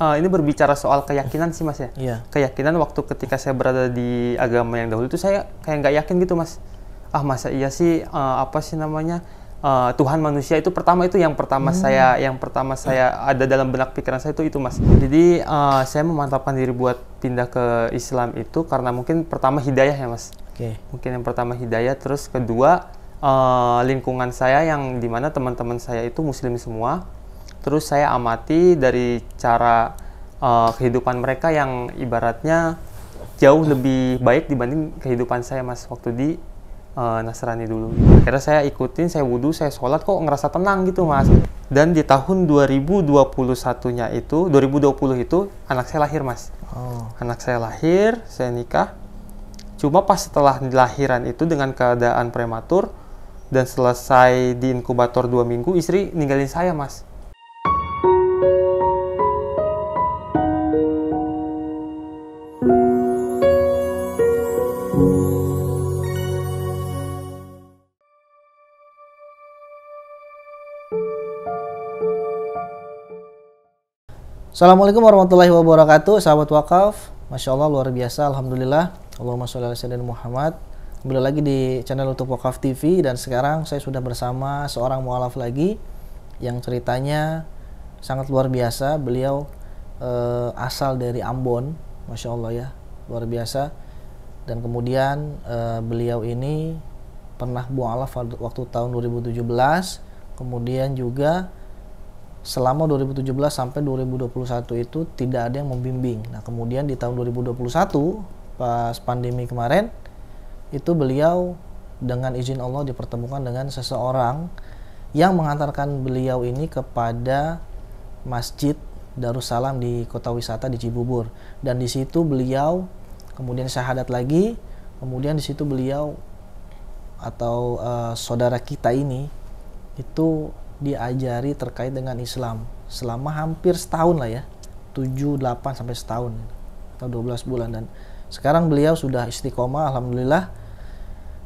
uh, ini berbicara soal keyakinan sih mas ya. Iya. Keyakinan waktu ketika saya berada di agama yang dahulu itu saya kayak nggak yakin gitu mas. Ah masa iya sih uh, apa sih namanya uh, Tuhan manusia itu pertama itu yang pertama hmm. saya yang pertama saya ada dalam benak pikiran saya itu itu mas. Jadi uh, saya memantapkan diri buat pindah ke Islam itu karena mungkin pertama hidayah ya mas. Oke. Okay. Mungkin yang pertama hidayah terus kedua uh, lingkungan saya yang dimana teman-teman saya itu muslim semua terus saya amati dari cara uh, kehidupan mereka yang ibaratnya jauh lebih baik dibanding kehidupan saya mas waktu di uh, Nasrani dulu. Akhirnya saya ikutin, saya wudhu, saya sholat kok ngerasa tenang gitu mas. Dan di tahun 2021-nya itu, 2020 itu anak saya lahir mas. Oh. Anak saya lahir, saya nikah. Cuma pas setelah lahiran itu dengan keadaan prematur dan selesai di inkubator dua minggu, istri ninggalin saya mas. Assalamualaikum warahmatullahi wabarakatuh, sahabat wakaf. Masya Allah luar biasa, Alhamdulillah. Allahumma sholli ala sayyidina Muhammad. Kembali lagi di channel untuk Wakaf TV dan sekarang saya sudah bersama seorang mualaf lagi yang ceritanya sangat luar biasa. Beliau eh, asal dari Ambon, Masya Allah ya, luar biasa. Dan kemudian eh, beliau ini pernah mualaf waktu tahun 2017, kemudian juga selama 2017 sampai 2021 itu tidak ada yang membimbing. Nah, kemudian di tahun 2021 pas pandemi kemarin itu beliau dengan izin Allah dipertemukan dengan seseorang yang mengantarkan beliau ini kepada Masjid Darussalam di Kota Wisata di Cibubur dan di situ beliau kemudian syahadat lagi, kemudian di situ beliau atau uh, saudara kita ini itu diajari terkait dengan Islam selama hampir setahun lah ya 7, 8 sampai setahun atau 12 bulan dan sekarang beliau sudah istiqomah Alhamdulillah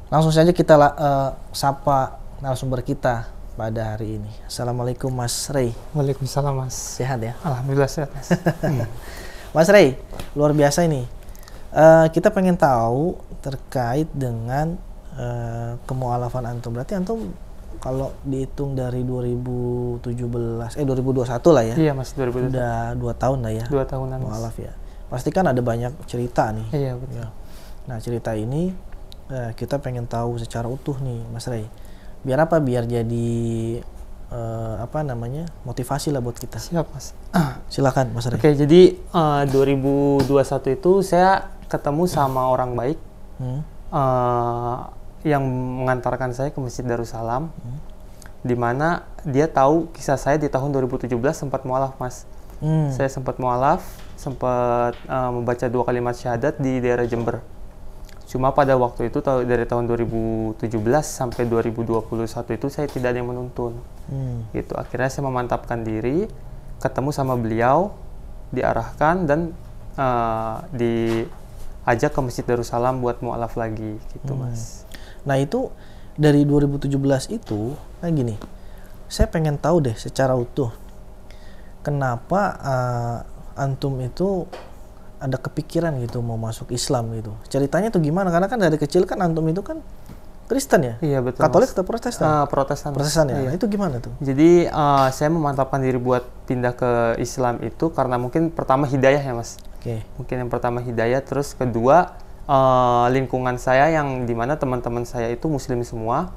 langsung saja kita uh, sapa narasumber kita pada hari ini Assalamualaikum Mas Rey Waalaikumsalam Mas sehat ya Alhamdulillah sehat Mas Mas Rey luar biasa ini uh, kita pengen tahu terkait dengan uh, kemualafan antum berarti antum kalau dihitung dari 2017 eh 2021 lah ya. Iya Mas 2021. Udah dua tahun lah ya. Dua tahunan. Mualaf ya. Pasti kan ada banyak cerita nih. Iya betul. Ya. Nah cerita ini eh, kita pengen tahu secara utuh nih Mas Ray. Biar apa? Biar jadi eh, apa namanya motivasi lah buat kita. Siap Mas. Silakan Mas Ray. Oke jadi eh, 2021 itu saya ketemu sama orang baik. Hmm. Eh, yang mengantarkan saya ke Masjid Darussalam hmm. di mana dia tahu kisah saya di tahun 2017 sempat mualaf mas hmm. saya sempat mualaf sempat uh, membaca dua kalimat syahadat di daerah Jember cuma pada waktu itu dari tahun 2017 sampai 2021 itu saya tidak ada yang menuntun hmm. gitu akhirnya saya memantapkan diri ketemu sama beliau diarahkan dan uh, diajak ke Masjid Darussalam buat mualaf lagi gitu hmm. mas Nah itu dari 2017 itu, nah gini, saya pengen tahu deh secara utuh kenapa uh, antum itu ada kepikiran gitu mau masuk Islam gitu. Ceritanya tuh gimana? Karena kan dari kecil kan antum itu kan Kristen ya? Iya betul. Katolik atau Protestan? Uh, Protestan. Protestan ya. Iya. Nah, itu gimana tuh? Jadi uh, saya memantapkan diri buat pindah ke Islam itu karena mungkin pertama hidayah ya mas. Oke. Okay. Mungkin yang pertama hidayah, terus kedua uh, lingkungan saya yang dimana teman-teman saya itu muslim semua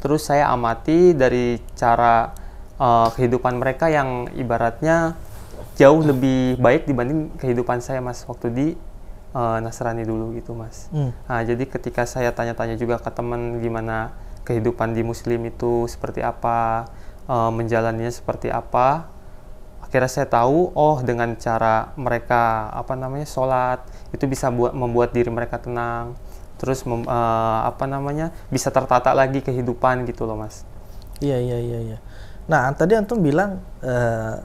terus saya amati dari cara uh, kehidupan mereka yang ibaratnya jauh lebih baik dibanding kehidupan saya mas waktu di uh, Nasrani dulu gitu mas hmm. nah jadi ketika saya tanya-tanya juga ke teman gimana kehidupan di muslim itu seperti apa uh, menjalannya seperti apa akhirnya saya tahu oh dengan cara mereka apa namanya sholat itu bisa buat membuat diri mereka tenang terus mem, uh, apa namanya bisa tertata lagi kehidupan gitu loh mas iya iya iya iya nah tadi antum bilang uh,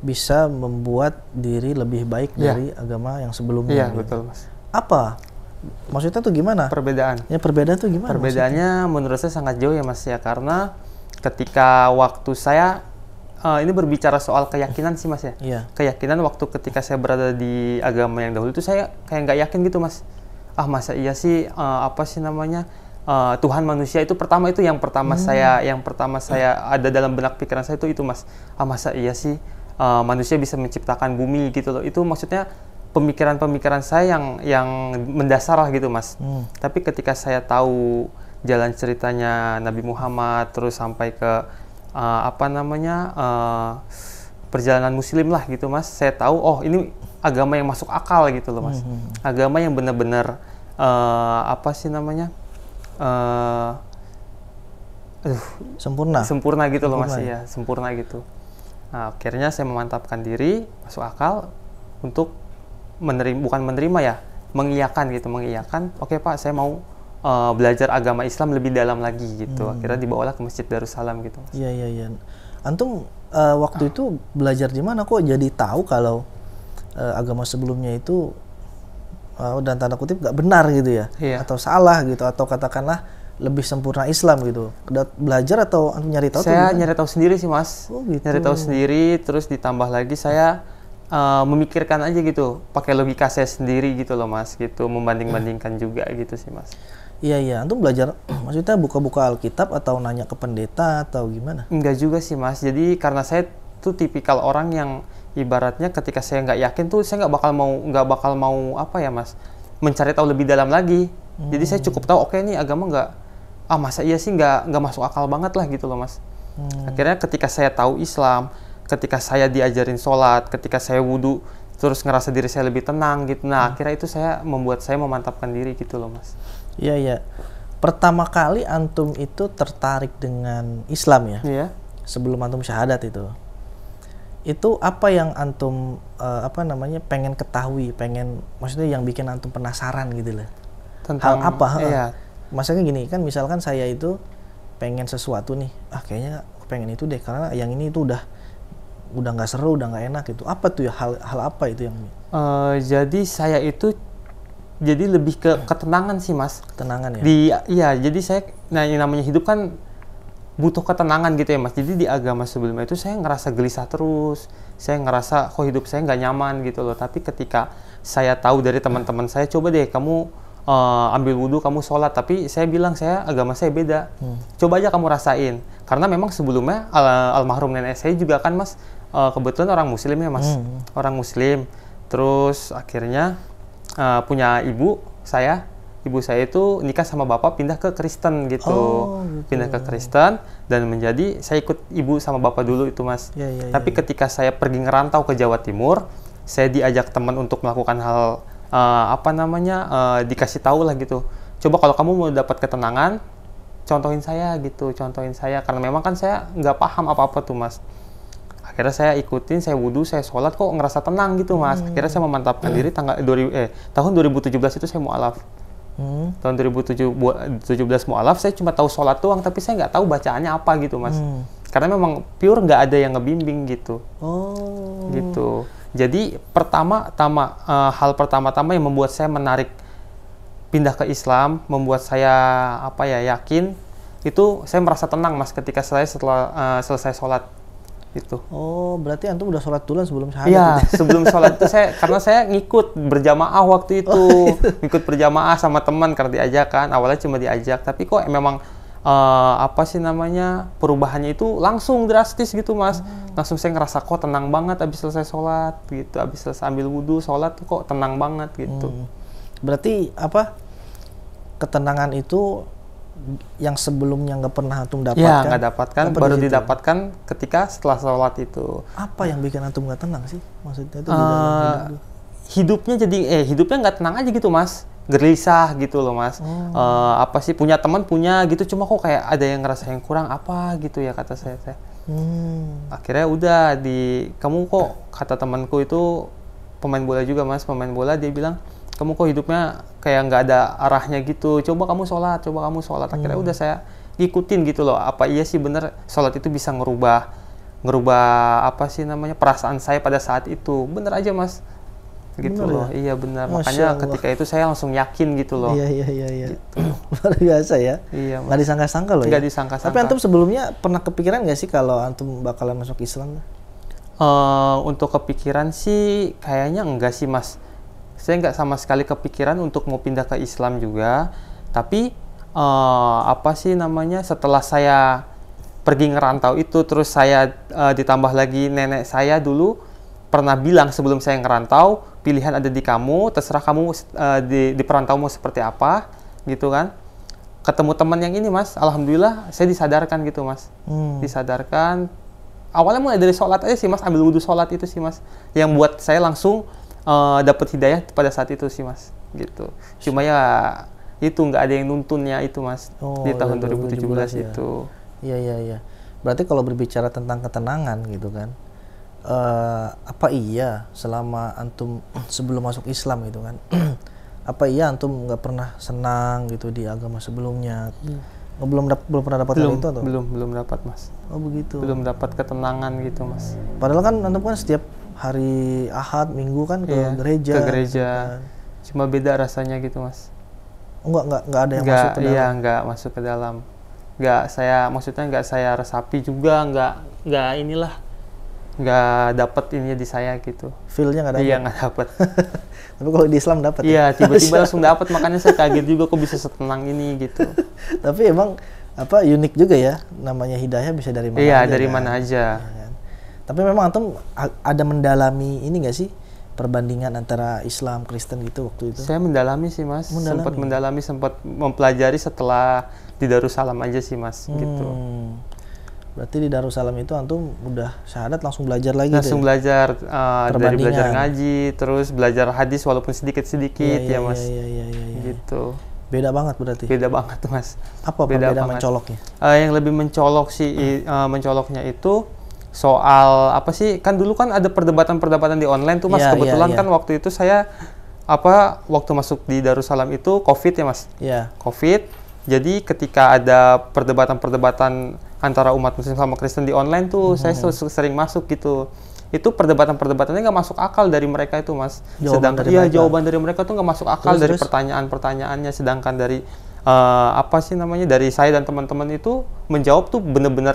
bisa membuat diri lebih baik yeah. dari agama yang sebelumnya iya gitu. betul mas apa maksudnya tuh gimana perbedaan ya perbedaan tuh gimana perbedaannya maksudnya? menurut saya sangat jauh ya mas ya karena ketika waktu saya uh, ini berbicara soal keyakinan sih mas ya. Iya. Keyakinan waktu ketika saya berada di agama yang dahulu itu saya kayak nggak yakin gitu mas. Ah masa iya sih uh, apa sih namanya uh, Tuhan manusia itu pertama itu yang pertama hmm. saya yang pertama saya ada dalam benak pikiran saya itu itu mas. Ah masa iya sih uh, manusia bisa menciptakan bumi gitu loh. Itu maksudnya pemikiran-pemikiran saya yang yang mendasar lah gitu mas. Hmm. Tapi ketika saya tahu jalan ceritanya Nabi Muhammad terus sampai ke uh, apa namanya uh, perjalanan muslim lah gitu mas saya tahu oh ini agama yang masuk akal gitu loh mas hmm. hmm, hmm. agama yang benar-benar uh, apa sih namanya uh, aduh, sempurna sempurna gitu sempurna. loh mas ya sempurna gitu nah, akhirnya saya memantapkan diri masuk akal untuk menerima bukan menerima ya mengiyakan gitu mengiyakan oke okay, pak saya mau uh, belajar agama Islam lebih dalam lagi gitu. Hmm. Akhirnya dibawalah ke Masjid Darussalam gitu. Iya iya iya. Antum uh, waktu itu belajar di mana kok jadi tahu kalau uh, agama sebelumnya itu uh, dan tanda kutip gak benar gitu ya iya. atau salah gitu atau katakanlah lebih sempurna Islam gitu. Belajar atau nyari tahu? Saya nyari tahu sendiri sih mas. Oh, gitu. Nyari tahu sendiri, terus ditambah lagi saya uh, memikirkan aja gitu, pakai logika saya sendiri gitu loh mas, gitu membanding-bandingkan juga gitu sih mas. Iya iya, antum belajar maksudnya buka-buka Alkitab atau nanya ke pendeta atau gimana? Enggak juga sih mas, jadi karena saya tuh tipikal orang yang ibaratnya ketika saya nggak yakin tuh saya nggak bakal mau nggak bakal mau apa ya mas, mencari tahu lebih dalam lagi. Hmm. Jadi saya cukup tahu, oke okay, nih agama nggak ah masa iya sih nggak nggak masuk akal banget lah gitu loh mas. Hmm. Akhirnya ketika saya tahu Islam, ketika saya diajarin sholat, ketika saya wudhu terus ngerasa diri saya lebih tenang gitu. Nah hmm. akhirnya itu saya membuat saya memantapkan diri gitu loh mas. Iya, iya. Pertama kali antum itu tertarik dengan Islam ya? Iya. Sebelum antum syahadat itu. Itu apa yang antum uh, apa namanya pengen ketahui, pengen maksudnya yang bikin antum penasaran gitu loh. Tentang Hal apa? Iya. Maksudnya gini, kan misalkan saya itu pengen sesuatu nih. Ah, kayaknya pengen itu deh karena yang ini itu udah udah nggak seru, udah nggak enak gitu. Apa tuh ya hal hal apa itu yang Uh, jadi saya itu jadi lebih ke ketenangan sih mas ketenangan ya di iya jadi saya nah yang namanya hidup kan butuh ketenangan gitu ya mas jadi di agama sebelumnya itu saya ngerasa gelisah terus saya ngerasa kok hidup saya nggak nyaman gitu loh tapi ketika saya tahu dari teman-teman saya coba deh kamu uh, ambil wudhu kamu sholat tapi saya bilang saya agama saya beda hmm. coba aja kamu rasain karena memang sebelumnya al almarhum nenek saya juga kan mas uh, kebetulan orang muslim ya mas hmm. orang muslim terus akhirnya uh, punya ibu saya ibu saya itu nikah sama bapak pindah ke Kristen gitu. Oh, Pindah gitu. ke Kristen dan menjadi saya ikut ibu sama bapak dulu itu Mas. Ya, ya, ya Tapi ya, ya. ketika saya pergi ngerantau ke Jawa Timur, saya diajak teman untuk melakukan hal uh, apa namanya? Uh, dikasih tahu lah gitu. Coba kalau kamu mau dapat ketenangan, contohin saya gitu, contohin saya karena memang kan saya nggak paham apa-apa tuh Mas akhirnya saya ikutin saya wudhu saya sholat kok ngerasa tenang gitu mas hmm. akhirnya saya memantapkan hmm. diri tanggal 2000 eh, eh tahun 2017 itu saya mualaf Hmm. Tahun 2017 mualaf saya cuma tahu sholat doang tapi saya nggak tahu bacaannya apa gitu mas. Hmm. Karena memang pure nggak ada yang ngebimbing gitu. Oh. Gitu. Jadi pertama tama uh, hal pertama-tama yang membuat saya menarik pindah ke Islam, membuat saya apa ya yakin itu saya merasa tenang mas ketika saya setelah uh, selesai sholat itu. Oh, berarti antum udah sholat duluan sebelum syahadat? Iya, ya? sebelum sholat itu saya karena saya ngikut berjamaah waktu itu, oh, iya. ngikut berjamaah sama teman karena diajak kan. Awalnya cuma diajak, tapi kok memang uh, apa sih namanya perubahannya itu langsung drastis gitu mas. Hmm. Langsung saya ngerasa kok tenang banget abis selesai sholat gitu, abis selesai ambil wudhu sholat kok tenang banget gitu. Hmm. Berarti apa ketenangan itu yang sebelumnya nggak pernah antum ya, dapatkan. Ya, nggak dapatkan, Dapat baru di didapatkan ketika setelah sholat itu. Apa yang bikin antum nggak tenang sih? Maksudnya itu uh, hidupnya jadi eh hidupnya nggak tenang aja gitu mas, gelisah gitu loh mas. Hmm. Uh, apa sih punya teman punya gitu, cuma kok kayak ada yang ngerasa yang kurang apa gitu ya kata saya. saya. Hmm. Akhirnya udah di kamu kok kata temanku itu pemain bola juga mas, pemain bola dia bilang kamu kok hidupnya kayak nggak ada arahnya gitu coba kamu sholat coba kamu sholat akhirnya hmm. udah saya ikutin gitu loh apa iya sih bener sholat itu bisa ngerubah ngerubah apa sih namanya perasaan saya pada saat itu bener aja mas gitu ya? iya bener loh ya? iya Masya makanya Allah. ketika itu saya langsung yakin gitu loh iya iya iya, iya. Gitu. luar biasa ya iya mas. Gak disangka-sangka loh gak ya? disangka-sangka tapi antum sebelumnya pernah kepikiran nggak sih kalau antum bakalan masuk Islam uh, untuk kepikiran sih kayaknya enggak sih mas saya nggak sama sekali kepikiran untuk mau pindah ke Islam juga tapi uh, apa sih namanya setelah saya pergi ngerantau itu terus saya uh, ditambah lagi nenek saya dulu pernah bilang sebelum saya ngerantau pilihan ada di kamu terserah kamu uh, di di perantau mau seperti apa gitu kan ketemu teman yang ini mas alhamdulillah saya disadarkan gitu mas hmm. disadarkan awalnya mulai dari sholat aja sih mas ambil wudhu sholat itu sih mas yang buat saya langsung uh, eh, dapat hidayah pada saat itu sih mas gitu cuma ya itu nggak ada yang nuntunnya itu mas oh, di tahun 2017, iya, 2017 ya. itu iya iya iya berarti kalau berbicara tentang ketenangan gitu kan uh, apa iya selama antum sebelum masuk Islam gitu kan apa iya antum nggak pernah senang gitu di agama sebelumnya hmm. Oh, belum belum pernah dapat belum, itu atau belum belum dapat mas oh begitu belum dapat ketenangan gitu mas padahal kan antum kan setiap hari Ahad Minggu kan ke iya, gereja ke gereja kan. cuma beda rasanya gitu mas enggak enggak enggak ada yang enggak, masuk ke iya, dalam iya enggak masuk ke dalam enggak saya maksudnya enggak saya resapi juga enggak enggak inilah Enggak dapat ininya di saya gitu. Feelnya nggak dapat Iya enggak dapat. Tapi kalau di Islam dapat Iya ya? tiba-tiba langsung dapat makanya saya kaget juga kok bisa setenang ini gitu. Tapi emang apa unik juga ya namanya hidayah bisa dari mana? Iya aja, dari kan? mana aja. Ya, tapi memang antum ada mendalami ini gak sih perbandingan antara Islam Kristen gitu waktu itu? Saya mendalami sih mas, mendalami. sempat mendalami, sempat mempelajari setelah di Darussalam aja sih mas, hmm. gitu. Berarti di Darussalam itu antum udah syahadat langsung belajar lagi Langsung deh. Ya? belajar uh, dari belajar ngaji, terus belajar hadis walaupun sedikit-sedikit iya, iya, ya, ya, ya Mas. Ya, ya, ya, ya, Gitu. Beda banget berarti. Beda banget Mas. Apa beda perbedaan banget. mencoloknya? Uh, yang lebih mencolok sih hmm. uh, mencoloknya itu soal apa sih kan dulu kan ada perdebatan-perdebatan di online tuh mas yeah, iya, kebetulan yeah, yeah. kan waktu itu saya apa waktu masuk di Darussalam itu covid ya mas yeah. covid jadi ketika ada perdebatan-perdebatan antara umat muslim sama Kristen di online tuh mm -hmm. saya sering masuk gitu itu perdebatan-perdebatannya nggak masuk akal dari mereka itu mas jawaban sedangkan iya jawaban dari mereka tuh nggak masuk akal terus, dari pertanyaan-pertanyaannya sedangkan dari uh, apa sih namanya dari saya dan teman-teman itu menjawab tuh bener-bener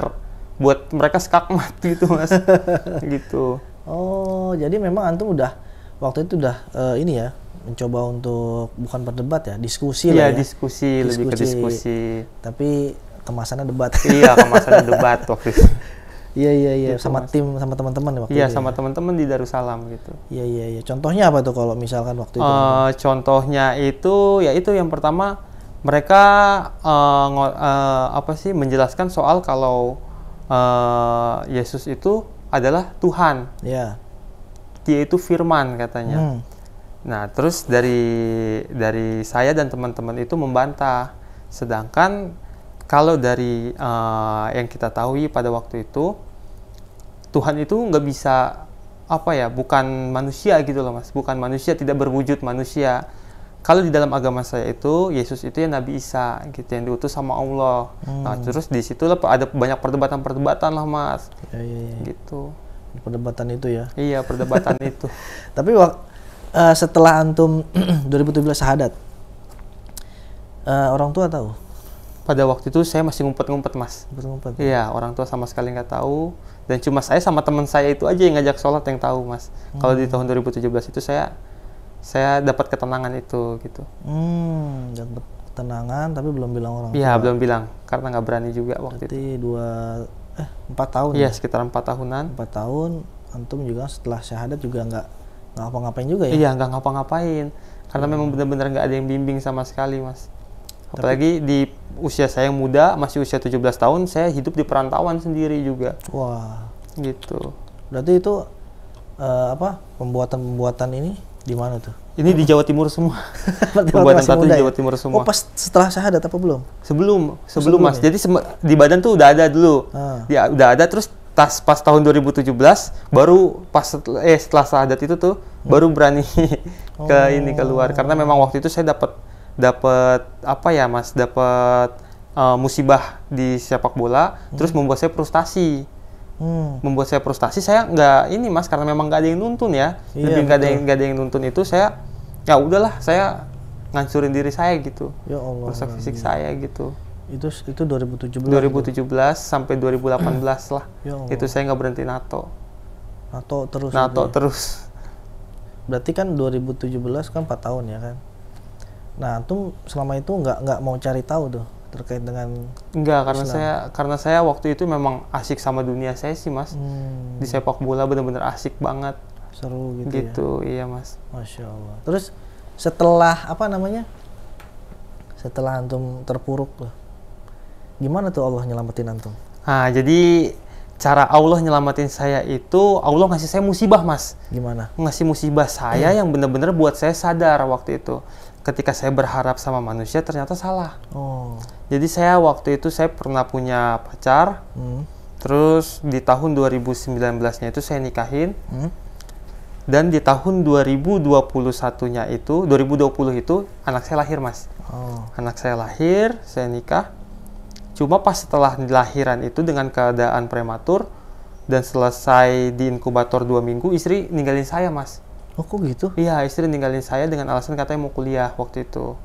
buat mereka mati gitu mas gitu oh jadi memang antum udah waktu itu udah uh, ini ya mencoba untuk bukan berdebat ya diskusi ya, lah ya diskusi, diskusi lebih ke diskusi tapi kemasannya debat iya kemasannya debat waktu itu Iya iya iya gitu, sama mas. tim sama teman-teman ya waktu iya, itu. Iya sama ya. teman-teman di Darussalam gitu. Iya iya iya. Contohnya apa tuh kalau misalkan waktu itu? Eh, contohnya itu ya itu yang pertama mereka uh, uh, apa sih menjelaskan soal kalau uh, Yesus itu adalah Tuhan. Yeah. Dia itu Firman katanya. Hmm. Nah terus dari dari saya dan teman-teman itu membantah. Sedangkan kalau dari uh, yang kita tahu pada waktu itu Tuhan itu nggak bisa apa ya bukan manusia gitu loh mas bukan manusia tidak berwujud manusia kalau di dalam agama saya itu Yesus itu ya Nabi Isa gitu yang diutus sama Allah. Nah, hmm. Nah terus di situ lah ada banyak perdebatan-perdebatan lah mas. Ya, ya, ya. Gitu. Perdebatan itu ya. Iya perdebatan itu. Tapi uh, setelah antum 2017 syahadat, uh, orang tua tahu? Pada waktu itu saya masih ngumpet-ngumpet mas. Ngumpet-ngumpet. Iya orang tua sama sekali nggak tahu dan cuma saya sama teman saya itu aja yang ngajak sholat yang tahu mas. Hmm. Kalau di hmm. tahun 2017 itu saya saya dapat ketenangan itu gitu. Hmm, dapat ketenangan tapi belum bilang orang. Iya, belum bilang karena nggak berani juga waktu Berarti itu. dua eh empat tahun. Iya, ya? sekitar empat tahunan. Empat tahun, antum juga setelah syahadat juga nggak nggak ngapa-ngapain juga ya? Iya, nggak ngapa-ngapain karena hmm. memang benar-benar nggak ada yang bimbing sama sekali, mas. Apalagi tapi, di usia saya yang muda, masih usia 17 tahun, saya hidup di perantauan sendiri juga. Wah. Gitu. Berarti itu uh, apa pembuatan-pembuatan ini di mana tuh? Ini apa? di Jawa Timur semua. Pembuatan tato di Jawa ya? Timur oh, semua. Oh, pas setelah syahadat apa belum? Sebelum, oh, sebelum, sebelum Mas. Ya? Jadi di badan tuh udah ada dulu. Ah. Ya, udah ada terus tas pas tahun 2017 baru pas setelah, eh setelah syahadat itu tuh hmm. baru berani oh. ke ini keluar karena memang waktu itu saya dapat dapat apa ya Mas? Dapat uh, eh, musibah di sepak bola hmm. terus membuat saya frustasi hmm. membuat saya frustasi saya nggak ini mas karena memang nggak ada yang nuntun ya iya, lebih nggak ada yang nggak ada yang nuntun itu saya ya udahlah saya ngancurin diri saya gitu ya Allah rusak fisik saya gitu itu itu 2017 2017 itu. sampai 2018 lah ya Allah. itu saya nggak berhenti nato nato terus nato ya? terus berarti kan 2017 kan 4 tahun ya kan nah tuh selama itu nggak nggak mau cari tahu tuh terkait dengan enggak karena Islam. saya karena saya waktu itu memang asik sama dunia saya sih mas hmm. di sepak bola benar-benar asik banget seru gitu, ya. gitu ya? iya mas masya allah terus setelah apa namanya setelah antum terpuruk loh gimana tuh Allah nyelamatin antum ah jadi cara Allah nyelamatin saya itu Allah ngasih saya musibah mas gimana ngasih musibah saya hmm. yang benar-benar buat saya sadar waktu itu ketika saya berharap sama manusia ternyata salah. Oh. Jadi saya waktu itu saya pernah punya pacar. Hmm. Terus di tahun 2019-nya itu saya nikahin. Hmm. Dan di tahun 2021-nya itu, 2020 itu anak saya lahir, Mas. Oh. Anak saya lahir, saya nikah. Cuma pas setelah lahiran itu dengan keadaan prematur dan selesai di inkubator dua minggu, istri ninggalin saya, Mas. Oh kok gitu? Iya, istri ninggalin saya dengan alasan katanya mau kuliah waktu itu.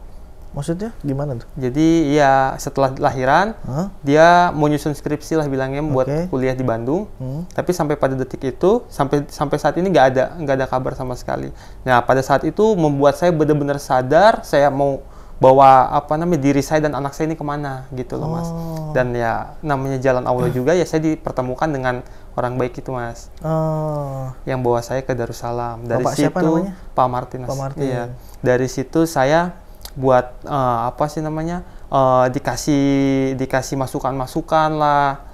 Maksudnya gimana tuh? Jadi iya setelah lahiran huh? dia mau nyusun skripsi lah bilangnya buat kuliah di Bandung. Hmm. Tapi sampai pada detik itu sampai sampai saat ini nggak ada nggak ada kabar sama sekali. Nah pada saat itu membuat saya benar-benar sadar saya mau bawa apa namanya diri saya dan anak saya ini kemana gitu loh mas. Oh. Dan ya namanya jalan Allah eh. juga ya saya dipertemukan dengan orang baik itu mas oh. yang bawa saya ke Darussalam dari Bapak situ siapa Pak Martin Pak Martin. iya dari situ saya buat uh, apa sih namanya uh, dikasih dikasih masukan masukan lah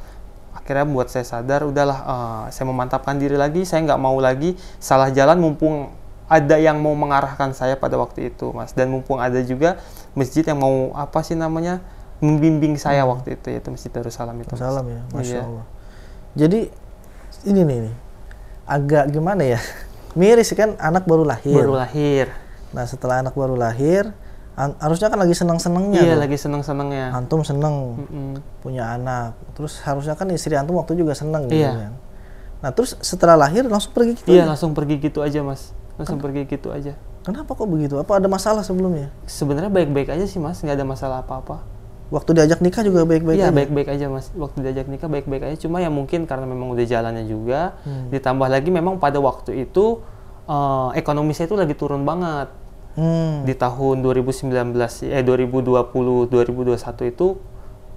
akhirnya buat saya sadar udahlah uh, saya memantapkan diri lagi saya nggak mau lagi salah jalan mumpung ada yang mau mengarahkan saya pada waktu itu mas dan mumpung ada juga masjid yang mau apa sih namanya membimbing saya hmm. waktu itu yaitu masjid Darussalam itu Darussalam ya iya. masya iya. Allah jadi ini nih, nih agak gimana ya miris kan anak baru lahir baru lahir nah setelah anak baru lahir harusnya kan lagi seneng senengnya iya tuh. lagi seneng senengnya antum seneng mm -mm. punya anak terus harusnya kan istri antum waktu juga seneng gitu iya. kan nah terus setelah lahir langsung pergi gitu iya aja. langsung pergi gitu aja mas langsung Ken pergi gitu aja kenapa kok begitu apa ada masalah sebelumnya sebenarnya baik baik aja sih mas nggak ada masalah apa apa Waktu diajak nikah juga baik-baik iya, aja? Iya, baik-baik aja mas. Waktu diajak nikah baik-baik aja. Cuma ya mungkin karena memang udah jalannya juga. Hmm. Ditambah lagi memang pada waktu itu uh, ekonomi saya itu lagi turun banget. Hmm. Di tahun 2019, eh 2020, 2021 itu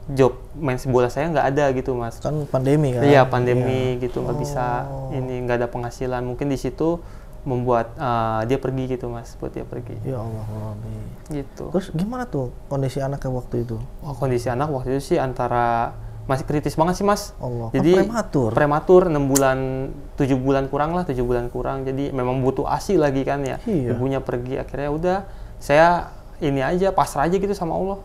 job main bola saya nggak ada gitu mas. Kan pandemi kan? Iya, pandemi ya. gitu. Nggak oh. bisa, ini nggak ada penghasilan. Mungkin di situ membuat uh, dia pergi gitu mas buat dia pergi ya Allah gitu terus gimana tuh kondisi anaknya waktu itu oh, kondisi anak waktu itu sih antara masih kritis banget sih mas Allah kan jadi prematur prematur 6 bulan tujuh bulan kurang lah tujuh bulan kurang jadi memang butuh asi lagi kan ya iya. ibunya pergi akhirnya ya udah saya ini aja pasrah aja gitu sama Allah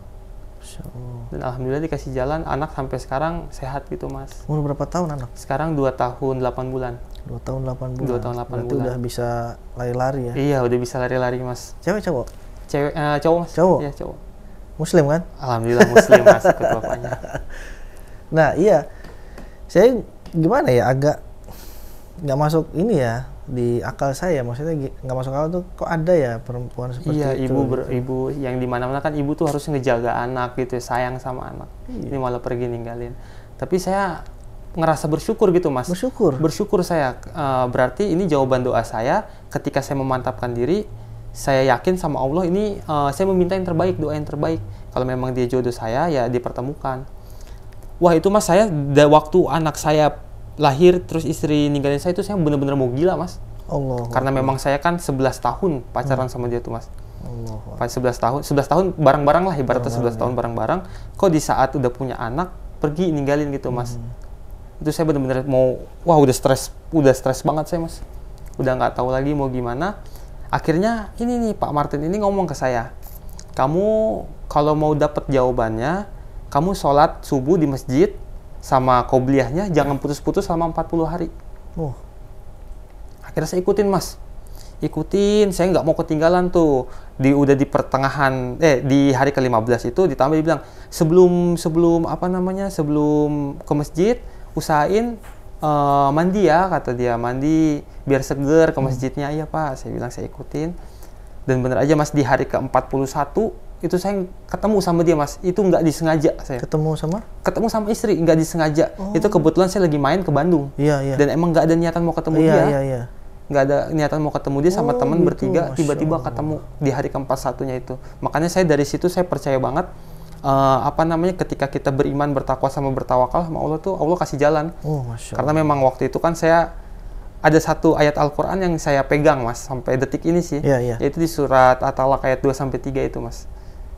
dan alhamdulillah dikasih jalan anak sampai sekarang sehat gitu mas. Umur berapa tahun anak? Sekarang dua tahun delapan bulan dua tahun delapan bulan dua tahun delapan bulan udah bisa lari-lari ya iya udah bisa lari-lari mas cewek cowok cewek uh, cowok mas cowok ya cowok muslim kan alhamdulillah muslim mas ikut bapaknya nah iya saya gimana ya agak nggak masuk ini ya di akal saya maksudnya nggak masuk akal tuh kok ada ya perempuan seperti iya, itu ibu ber, gitu. ibu yang dimana mana kan ibu tuh harus ngejaga anak gitu ya, sayang sama anak iya. ini malah pergi ninggalin tapi saya ngerasa bersyukur gitu mas bersyukur bersyukur saya uh, berarti ini jawaban doa saya ketika saya memantapkan diri saya yakin sama Allah ini uh, saya meminta yang terbaik doa yang terbaik kalau memang dia jodoh saya ya dipertemukan wah itu mas saya waktu anak saya lahir terus istri ninggalin saya itu saya bener-bener mau gila mas Allah karena Allah. memang saya kan 11 tahun pacaran hmm. sama dia tuh mas Allah. 11 tahun 11 tahun bareng-bareng lah ibaratnya sebelas 11 tahun ya. bareng-bareng kok di saat udah punya anak pergi ninggalin gitu mas hmm itu saya benar-benar mau wah udah stres udah stres banget saya mas udah nggak tahu lagi mau gimana akhirnya ini nih Pak Martin ini ngomong ke saya kamu kalau mau dapat jawabannya kamu sholat subuh di masjid sama kobliahnya jangan putus-putus selama 40 hari oh. akhirnya saya ikutin mas ikutin saya nggak mau ketinggalan tuh di udah di pertengahan eh di hari ke-15 itu ditambah dibilang sebelum sebelum apa namanya sebelum ke masjid usahain uh, mandi ya kata dia mandi biar seger ke hmm. masjidnya iya pak saya bilang saya ikutin dan bener aja mas di hari ke 41 itu saya ketemu sama dia mas itu nggak disengaja saya ketemu sama ketemu sama istri nggak disengaja oh. itu kebetulan saya lagi main ke Bandung iya, iya. dan emang nggak ada niatan mau ketemu iya, dia iya, iya. nggak ada niatan mau ketemu dia sama oh, teman gitu. bertiga tiba-tiba ketemu di hari keempat satunya itu makanya saya dari situ saya percaya banget uh, apa namanya ketika kita beriman bertakwa sama bertawakal sama Allah tuh Allah kasih jalan. Oh, Karena memang waktu itu kan saya ada satu ayat Al-Qur'an yang saya pegang Mas sampai detik ini sih. Yeah, yeah. Yaitu di surat At-Talaq ayat 2 sampai 3 itu Mas.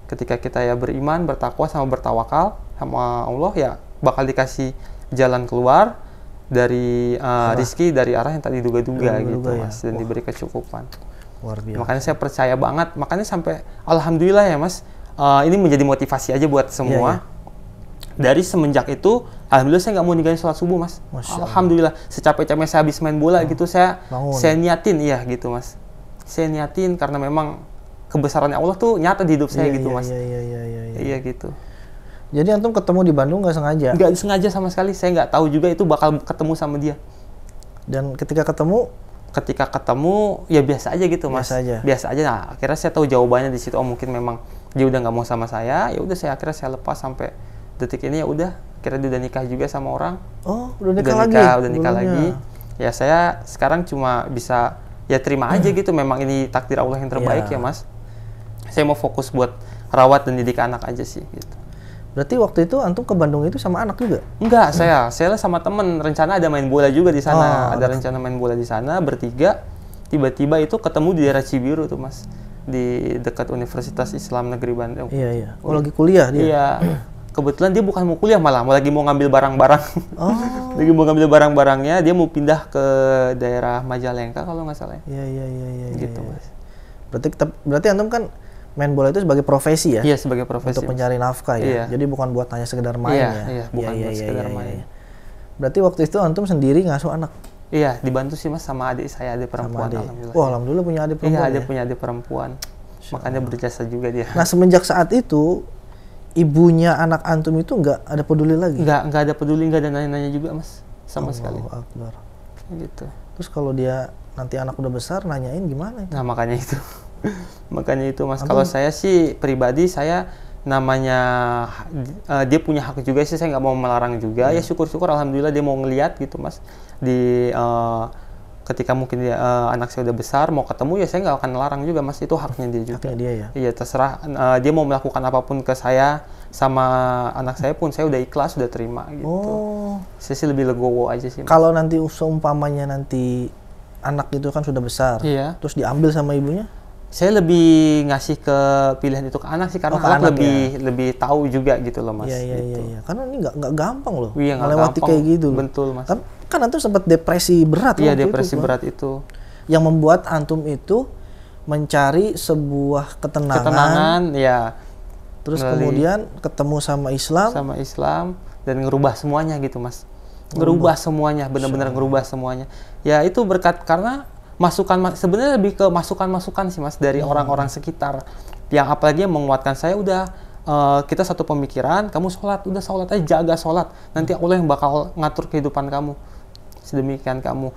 Ketika kita ya beriman, bertakwa sama bertawakal sama Allah ya bakal dikasih jalan keluar dari uh, dari arah yang tak gitu, diduga duga gitu ya. Mas dan Wah. diberi kecukupan. Luar biasa. Makanya saya percaya banget, makanya sampai alhamdulillah ya Mas uh, ini menjadi motivasi aja buat iya, semua. Yeah, yeah. Dari semenjak itu, alhamdulillah saya nggak mau ninggalin sholat subuh, mas. Masya alhamdulillah, secapek-capeknya saya habis main bola hmm. gitu, saya Bangun. saya niatin, iya gitu, mas. Saya niatin karena memang kebesaran Allah tuh nyata di hidup saya yeah, gitu, yeah, mas. Iya, yeah, iya, iya, iya. Iya gitu. Jadi antum ketemu di Bandung nggak sengaja? Nggak sengaja sama sekali. Saya nggak tahu juga itu bakal ketemu sama dia. Dan ketika ketemu? Ketika ketemu ya biasa aja gitu mas. Biasa aja. Biasa aja. Nah akhirnya saya tahu jawabannya di situ. Oh mungkin memang dia udah nggak mau sama saya ya udah saya akhirnya saya lepas sampai detik ini ya udah kira dia udah nikah juga sama orang oh udah nikah, udah nikah lagi udah nikah lagi ya saya sekarang cuma bisa ya terima aja hmm. gitu memang ini takdir Allah yang terbaik yeah. ya mas saya mau fokus buat rawat dan didik anak aja sih gitu Berarti waktu itu antum ke Bandung itu sama anak juga? Enggak, hmm. saya saya sama temen. Rencana ada main bola juga di sana. Oh, ada rencana main bola di sana bertiga. Tiba-tiba itu ketemu di daerah Cibiru tuh mas di dekat Universitas Islam Negeri Bandung. Iya iya. Oh lagi kuliah dia. Iya. Kebetulan dia bukan mau kuliah malah, mau lagi mau ngambil barang-barang. Oh. lagi mau ngambil barang-barangnya, dia mau pindah ke daerah Majalengka kalau nggak salah. Ya. Iya, iya iya iya iya. Gitu ya, mas. Berarti kita, berarti antum kan main bola itu sebagai profesi ya? Iya sebagai profesi. Untuk mencari nafkah ya. Iya. Jadi bukan buat hanya sekedar main iya, ya. Iya, iya, bukan iya, buat iya, sekedar iya, iya. main. Iya. Berarti waktu itu antum sendiri ngasuh anak? Iya, dibantu sih Mas sama adik saya, adik perempuan sama adik. alhamdulillah. Oh, alhamdulillah punya adik iya, perempuan. Iya, ada ya? punya adik perempuan. Makanya berjasa juga dia. Nah, semenjak saat itu ibunya anak antum itu nggak ada peduli lagi? Nggak, nggak ada peduli, nggak ada nanya-nanya juga Mas sama Allah sekali. Akbar. Gitu. Terus kalau dia nanti anak udah besar nanyain gimana? Nah, makanya itu. makanya itu Mas, kalau saya sih pribadi saya namanya uh, dia punya hak juga sih saya nggak mau melarang juga ya, hmm. ya syukur-syukur alhamdulillah dia mau ngeliat gitu mas di uh, ketika mungkin dia, uh, anak saya udah besar mau ketemu ya saya nggak akan larang juga mas itu haknya dia juga dia ya iya terserah uh, dia mau melakukan apapun ke saya sama anak saya pun saya udah ikhlas udah terima gitu oh. saya sih lebih legowo aja sih kalau nanti umpamanya nanti anak itu kan sudah besar iya. terus diambil sama ibunya saya lebih ngasih ke pilihan itu ke anak sih karena oh, anak, lebih ya? lebih tahu juga gitu loh mas. Iya iya, iya gitu. iya. Ya. Karena ini nggak nggak gampang loh. Iya melewati gampang, kayak gitu. Loh. Betul mas. Kan, kan antum sempat depresi berat. Iya depresi itu, berat itu. Yang membuat antum itu mencari sebuah ketenangan. Ketenangan ya. Terus Lali, kemudian ketemu sama Islam. Sama Islam dan ngerubah semuanya gitu mas. Ngerubah semuanya benar-benar ngerubah semuanya. Ya itu berkat karena masukan sebenarnya lebih ke masukan-masukan sih mas dari hmm. orang-orang hmm. sekitar yang apalagi yang menguatkan saya udah uh, kita satu pemikiran kamu sholat udah sholat aja jaga sholat nanti hmm. Allah yang bakal ngatur kehidupan kamu sedemikian kamu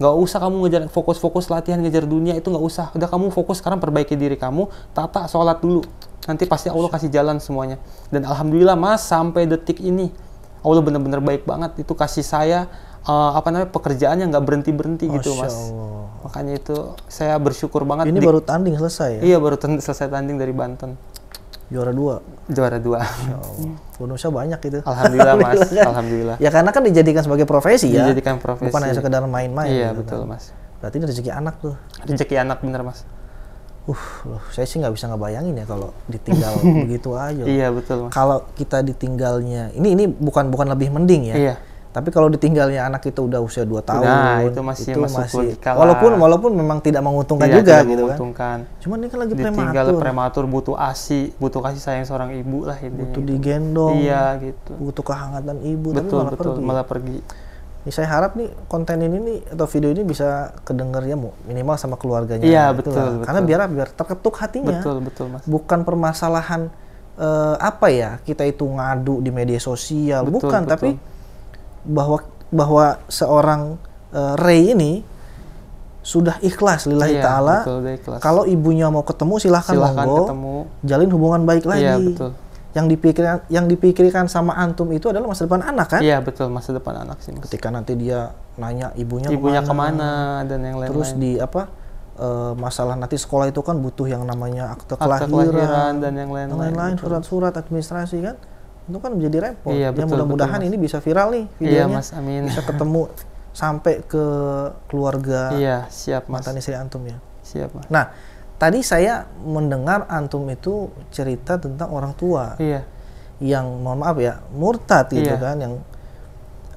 nggak usah kamu ngejar fokus-fokus latihan ngejar dunia itu nggak usah udah kamu fokus sekarang perbaiki diri kamu tata sholat dulu nanti pasti Allah kasih jalan semuanya dan alhamdulillah mas sampai detik ini Allah benar-benar baik banget itu kasih saya uh, apa namanya pekerjaan yang nggak berhenti berhenti gitu mas makanya itu saya bersyukur banget ini di, baru tanding selesai ya iya baru tanding, selesai tanding dari Banten juara dua juara dua ya bonusnya banyak itu alhamdulillah mas iya kan? alhamdulillah ya karena kan dijadikan sebagai profesi ya dijadikan profesi bukan hanya sekedar main-main iya gitu. Kan. betul mas berarti ini rezeki anak tuh rezeki anak bener mas uh loh, uh, saya sih nggak bisa ngebayangin ya kalau ditinggal begitu aja iya betul mas kalau kita ditinggalnya ini ini bukan bukan lebih mending ya iya tapi kalau ditinggalnya anak itu udah usia 2 nah, tahun, nah, itu masih itu masih kalah. walaupun walaupun memang tidak menguntungkan iya, juga tidak gitu kan. Cuman ini kan lagi prematur. prematur butuh ASI, butuh kasih sayang seorang ibu lah ini. Butuh gitu. digendong. Iya gitu. Butuh kehangatan ibu betul, tapi malah betul, pergi. Malah pergi. Ini saya harap nih konten ini nih atau video ini bisa kedenger ya minimal sama keluarganya. Iya gitu betul, kan. betul. Karena biar biar terketuk hatinya. Betul betul mas. Bukan permasalahan uh, apa ya kita itu ngadu di media sosial, betul, bukan betul. tapi bahwa bahwa seorang uh, eh, Ray ini sudah ikhlas lillahi iya, taala. Kalau ibunya mau ketemu silahkan, silahkan monggo. Ketemu. Jalin hubungan baik lagi. Iya, betul. Yang dipikirkan yang dipikirkan sama antum itu adalah masa depan anak kan? Iya, betul, masa depan anak sih. Mas. Ketika nanti dia nanya ibunya ibunya kemana, kemana dan yang lain-lain. Terus di apa? E, masalah nanti sekolah itu kan butuh yang namanya akte, akte kelahiran, dan yang Lain-lain surat-surat administrasi kan? itu kan menjadi repot. Iya, ya mudah-mudahan ini bisa viral nih iya, videonya. Iya, Mas. Amin. Bisa ketemu sampai ke keluarga iya, siap, mas. mantan istri antum ya. Siap, Mas. Nah, tadi saya mendengar antum itu cerita tentang orang tua. Iya. Yang mohon maaf ya, murtad gitu iya. gitu kan yang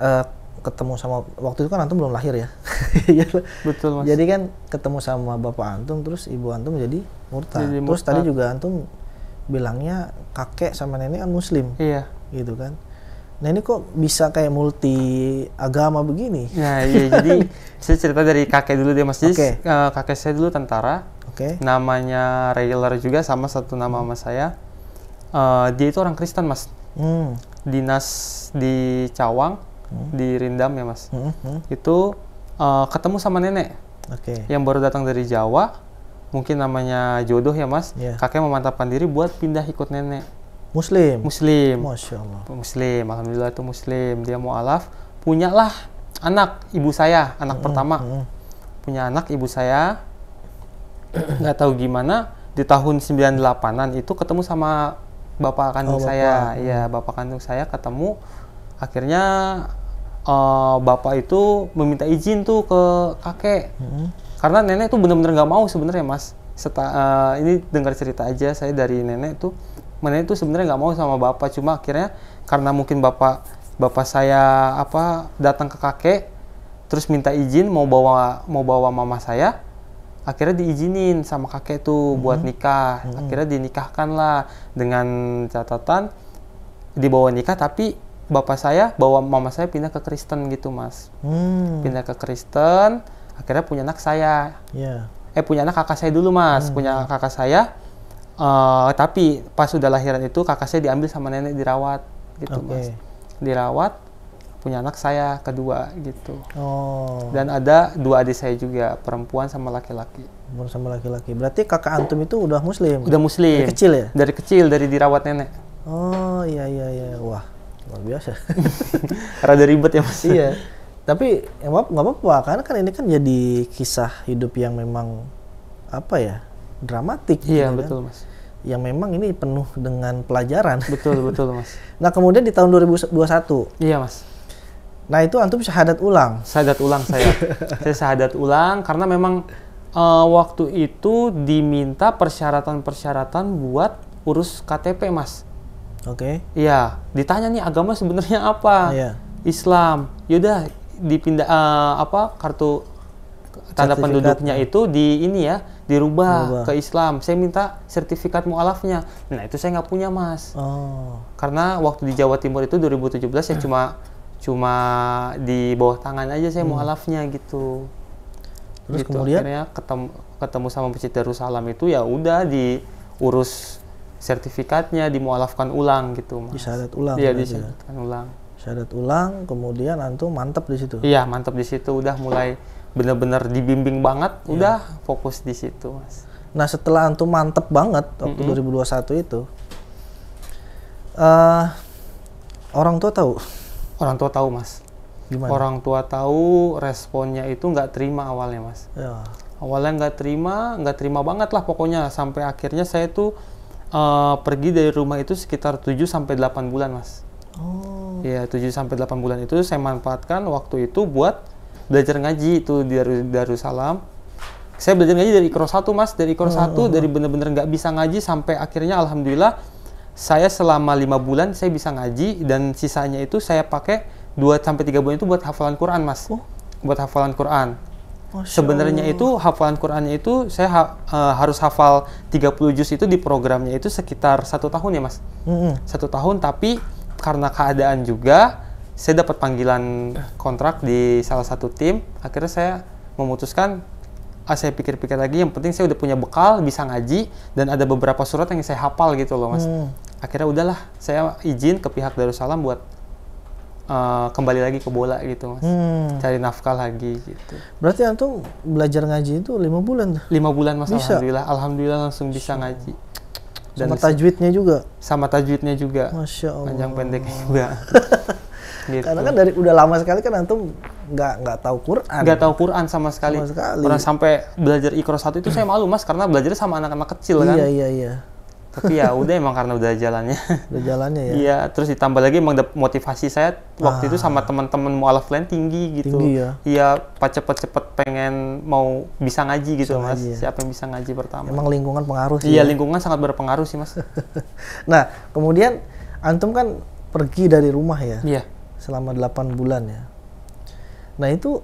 uh, ketemu sama waktu itu kan antum belum lahir ya. Iya. Betul, Mas. Jadi kan ketemu sama bapak antum terus ibu antum jadi murtad. Jadi murtad. Terus tadi juga antum bilangnya kakek sama nenek kan muslim iya gitu kan nah ini kok bisa kayak multi agama begini nah iya jadi saya cerita dari kakek dulu dia masjid okay. uh, eh, kakek saya dulu tentara okay. namanya regular juga sama satu nama sama saya uh, dia itu orang Kristen mas hmm. dinas di Cawang hmm. di Rindam ya mas hmm. Hmm. itu uh, ketemu sama nenek okay. yang baru datang dari Jawa mungkin namanya jodoh ya mas yeah. kakek memantapkan diri buat pindah ikut nenek muslim muslim masya allah muslim alhamdulillah itu muslim dia mau alaf punyalah anak ibu saya anak mm -hmm. pertama mm -hmm. punya anak ibu saya nggak tahu gimana di tahun 98an itu ketemu sama bapak kandung oh, saya bapak. Hmm. ya bapak kandung saya ketemu akhirnya uh, bapak itu meminta izin tuh ke kakek mm -hmm karena nenek tuh bener-bener nggak mau sebenarnya mas Seta, uh, ini dengar cerita aja saya dari nenek tuh nenek tuh sebenarnya nggak mau sama bapak cuma akhirnya karena mungkin bapak bapak saya apa datang ke kakek terus minta izin mau bawa mau bawa mama saya akhirnya diizinin sama kakek tuh mm-hmm. buat nikah mm-hmm. akhirnya dinikahkan lah dengan catatan dibawa nikah tapi bapak saya bawa mama saya pindah ke Kristen gitu mas mm. pindah ke Kristen akhirnya punya anak saya yeah. eh punya anak kakak saya dulu mas hmm. punya kakak saya uh, tapi pas sudah lahiran itu kakak saya diambil sama nenek dirawat gitu okay. mas dirawat punya anak saya kedua gitu oh. dan ada dua adik saya juga perempuan sama laki-laki perempuan sama laki-laki berarti kakak antum itu udah muslim udah muslim dari kecil ya dari kecil dari dirawat nenek oh iya iya iya wah luar biasa rada ribet ya mas iya tapi ya nggak apa-apa karena kan ini kan jadi kisah hidup yang memang apa ya dramatik iya gitu kan. betul mas yang memang ini penuh dengan pelajaran betul betul mas nah kemudian di tahun 2021 iya mas nah itu antum syahadat ulang syahadat ulang saya saya syahadat ulang karena memang uh, waktu itu diminta persyaratan-persyaratan buat urus KTP mas oke okay. iya ditanya nih agama sebenarnya apa iya. Islam yaudah dipindah uh, apa kartu tanda penduduknya itu di ini ya dirubah Rubah. ke Islam. Saya minta sertifikat mualafnya. Nah itu saya nggak punya mas. Oh. Karena waktu di Jawa Timur itu 2017 saya cuma cuma di bawah tangan aja saya hmm. mualafnya gitu. Terus gitu. kemudian akhirnya ketemu ketemu sama Masjid Darussalam itu ya udah diurus sertifikatnya dimualafkan ulang gitu mas. Disyarat ulang. Iya ya? disyaratkan ulang syahadat ulang kemudian antum mantep di situ iya mantep di situ udah mulai bener-bener dibimbing banget iya. udah fokus di situ mas nah setelah antum mantep banget waktu mm -hmm. 2021 itu uh, orang tua tahu orang tua tahu mas Gimana? orang tua tahu responnya itu nggak terima awalnya mas ya. awalnya nggak terima nggak terima banget lah pokoknya sampai akhirnya saya tuh uh, pergi dari rumah itu sekitar 7 sampai 8 bulan mas Oh. Ya, 7 sampai 8 bulan itu saya manfaatkan waktu itu buat belajar ngaji itu di Darussalam. Saya belajar ngaji dari ikro 1, Mas, dari ikro oh, satu 1 oh, dari benar-benar nggak bisa ngaji sampai akhirnya alhamdulillah saya selama 5 bulan saya bisa ngaji dan sisanya itu saya pakai 2 sampai 3 bulan itu buat hafalan Quran, Mas. Oh. Buat hafalan Quran. Sebenarnya itu hafalan Qurannya itu saya ha, e, harus hafal 30 juz itu di programnya itu sekitar satu tahun ya mas, mm -hmm. satu tahun tapi karena keadaan juga saya dapat panggilan kontrak di salah satu tim akhirnya saya memutuskan ah, saya pikir-pikir lagi yang penting saya udah punya bekal bisa ngaji dan ada beberapa surat yang saya hafal gitu loh mas hmm. akhirnya udahlah saya izin ke pihak Darussalam buat uh, kembali lagi ke bola gitu mas hmm. cari nafkah lagi gitu berarti antum belajar ngaji itu lima bulan lima bulan mas bisa. alhamdulillah alhamdulillah langsung bisa ngaji dan sama tajwidnya juga sama tajwidnya juga Masya Allah. panjang pendek juga gitu. karena kan dari udah lama sekali kan antum nggak nggak tahu Quran nggak tahu Quran sama sekali, sama sekali. Orang sampai belajar ikro satu itu saya malu mas karena belajar sama anak-anak kecil iya, kan iya iya iya tapi ya udah emang karena udah jalannya udah jalannya ya iya terus ditambah lagi emang motivasi saya waktu ah. itu sama ah. teman-teman mualaf lain tinggi gitu tinggi ya iya cepet-cepet pengen mau bisa ngaji gitu bisa mas ngaji, ya. siapa yang bisa ngaji pertama emang lingkungan pengaruh sih iya ya? lingkungan sangat berpengaruh sih mas nah kemudian antum kan pergi dari rumah ya iya selama 8 bulan ya nah itu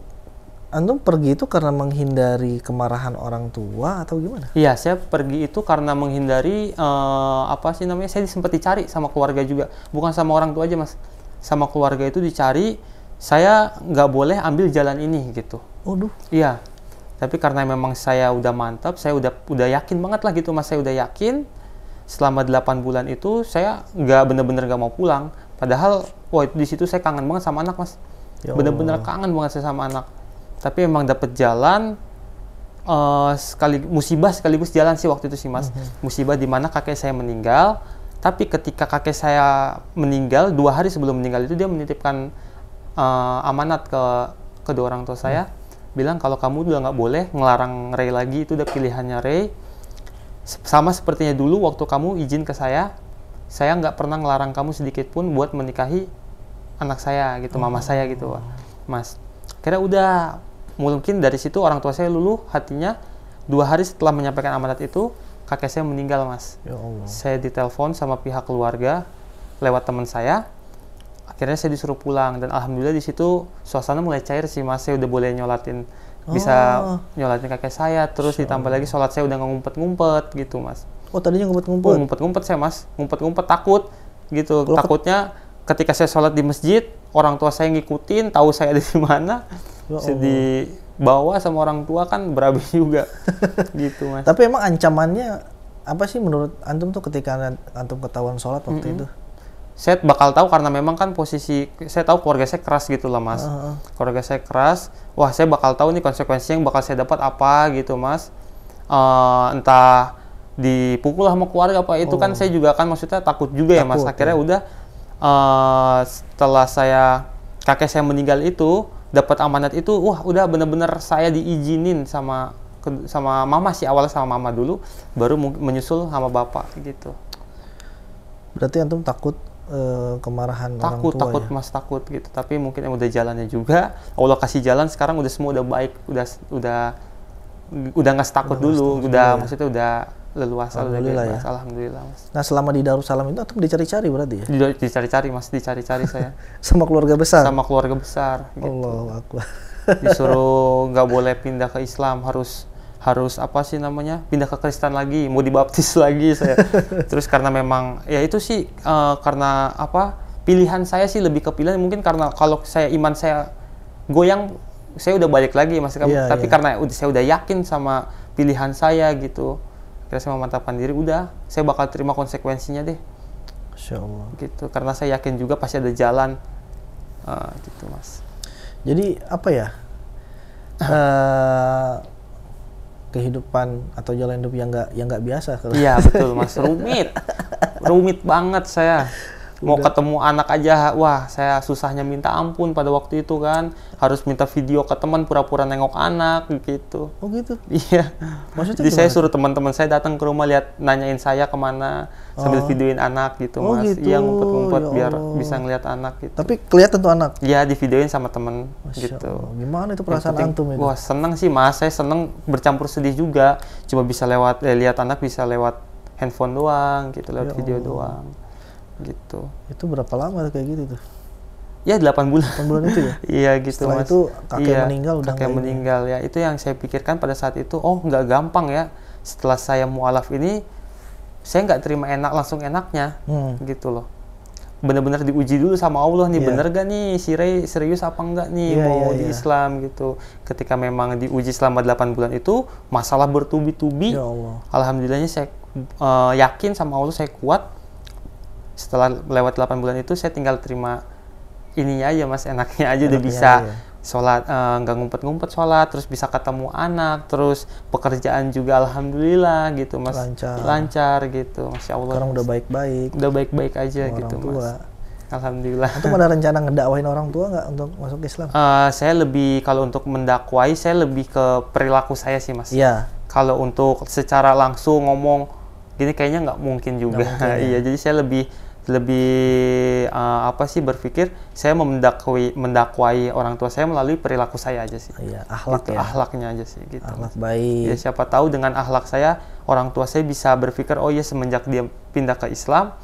antum pergi itu karena menghindari kemarahan orang tua atau gimana? Iya, saya pergi itu karena menghindari uh, apa sih namanya? Saya sempat dicari sama keluarga juga, bukan sama orang tua aja mas, sama keluarga itu dicari. Saya nggak boleh ambil jalan ini gitu. Waduh. Iya. Tapi karena memang saya udah mantap, saya udah udah yakin banget lah gitu mas, saya udah yakin. Selama 8 bulan itu saya nggak bener-bener nggak mau pulang. Padahal, wah di situ saya kangen banget sama anak mas. Ya bener-bener kangen banget saya sama anak tapi memang dapat jalan uh, sekali musibah sekaligus jalan sih waktu itu sih mas mm -hmm. musibah di mana kakek saya meninggal tapi ketika kakek saya meninggal dua hari sebelum meninggal itu dia menitipkan uh, amanat ke kedua orang tua mhm. saya mm. bilang kalau kamu udah nggak boleh ngelarang Ray lagi itu udah pilihannya Ray sama sepertinya dulu waktu kamu izin ke saya saya nggak pernah ngelarang kamu sedikit pun buat menikahi anak saya gitu mm. mama oh. saya gitu mas kira udah mungkin dari situ orang tua saya luluh hatinya dua hari setelah menyampaikan amanat itu kakek saya meninggal mas ya Allah. saya ditelepon sama pihak keluarga lewat teman saya akhirnya saya disuruh pulang dan alhamdulillah di situ suasana mulai cair sih mas saya udah boleh nyolatin bisa oh. nyolatin kakek saya terus ditambah lagi sholat saya udah ngumpet-ngumpet gitu mas oh tadinya ngumpet-ngumpet oh, ngumpet-ngumpet saya mas ngumpet-ngumpet takut gitu Kalo takutnya ketika saya sholat di masjid orang tua saya ngikutin tahu saya di mana Ya di bawah sama orang tua kan berabe juga. gitu mas. Tapi emang ancamannya apa sih menurut antum tuh ketika antum ketahuan sholat waktu mm -hmm. itu? Saya bakal tahu karena memang kan posisi saya tahu keluarga saya keras gitu lah mas. Uh -huh. Keluarga saya keras. Wah saya bakal tahu nih konsekuensi yang bakal saya dapat apa gitu mas. Uh, entah dipukul sama keluarga apa itu kan oh. kan saya juga kan maksudnya takut juga takut, ya mas. Akhirnya ya. udah uh, setelah saya kakek saya meninggal itu dapat amanat itu wah udah bener-bener saya diizinin sama sama mama sih awal sama mama dulu baru menyusul sama bapak gitu berarti antum takut eh, kemarahan takut orang tua takut ya? mas takut gitu tapi mungkin yang udah jalannya juga Allah kasih jalan sekarang udah semua udah baik udah udah udah nggak takut dulu udah ya. maksudnya udah leluasa alhamdulillah ya. Alhamdulillah mas. Nah selama di Darussalam itu atau dicari-cari berarti ya? Dicari-cari mas, dicari-cari saya. Sama keluarga besar? Sama keluarga besar. Gitu. Allah aku. Disuruh nggak boleh pindah ke Islam, harus harus apa sih namanya pindah ke Kristen lagi, mau dibaptis lagi saya. Terus karena memang ya itu sih uh, karena apa pilihan saya sih lebih ke pilihan mungkin karena kalau saya iman saya goyang saya udah balik lagi mas, yeah, tapi yeah. karena saya udah yakin sama pilihan saya gitu akhirnya saya memantapkan diri udah saya bakal terima konsekuensinya deh Insya Allah. gitu karena saya yakin juga pasti ada jalan uh, gitu mas jadi apa ya uh, kehidupan atau jalan hidup yang nggak yang nggak biasa kalau iya betul mas rumit rumit banget saya mau ketemu anak aja wah saya susahnya minta ampun pada waktu itu kan harus minta video ke teman pura-pura nengok anak gitu oh gitu iya maksudnya jadi gimana? saya suruh teman-teman saya datang ke rumah lihat nanyain saya kemana oh. sambil videoin anak gitu oh, mas gitu. iya ngumpet-ngumpet ya biar bisa ngeliat anak gitu tapi kelihatan tuh anak iya di videoin sama temen Masya gitu Allah. gimana itu perasaan penting, antum itu wah seneng sih mas saya seneng bercampur sedih juga cuma bisa lewat eh, lihat anak bisa lewat handphone doang gitu lewat ya video doang gitu itu berapa lama tuh kayak gitu tuh ya 8 bulan 8 bulan itu ya iya gitu Setelah mas itu kakek iya, meninggal udah kakek ya? meninggal ya itu yang saya pikirkan pada saat itu oh nggak gampang ya setelah saya mualaf ini saya nggak terima enak langsung enaknya hmm. gitu loh bener-bener diuji dulu sama Allah nih yeah. bener gak nih si Ray serius apa enggak nih yeah, mau yeah, di iya. Islam gitu ketika memang diuji selama 8 bulan itu masalah bertubi-tubi ya alhamdulillahnya saya uh, yakin sama Allah saya kuat setelah lewat 8 bulan itu saya tinggal terima ininya aja mas enaknya aja udah bisa ya. sholat eh, nggak uh, ngumpet-ngumpet sholat terus bisa ketemu anak terus pekerjaan juga alhamdulillah gitu mas lancar, lancar gitu masya allah sekarang mas. udah baik-baik udah baik-baik aja gitu, orang gitu tua. mas alhamdulillah itu ada rencana ngedakwain orang tua nggak untuk masuk Islam uh, saya lebih kalau untuk mendakwai saya lebih ke perilaku saya sih mas Iya. kalau untuk secara langsung ngomong gini kayaknya nggak mungkin juga mungkin, ya. iya jadi saya lebih lebih uh, apa sih berpikir saya mendakwai mendakwai orang tua saya melalui perilaku saya aja sih. Iya, akhlak gitu, ya. Ahlaknya aja sih gitu. Ahlak baik. Ya siapa tahu dengan ahlak saya orang tua saya bisa berpikir oh iya semenjak dia pindah ke Islam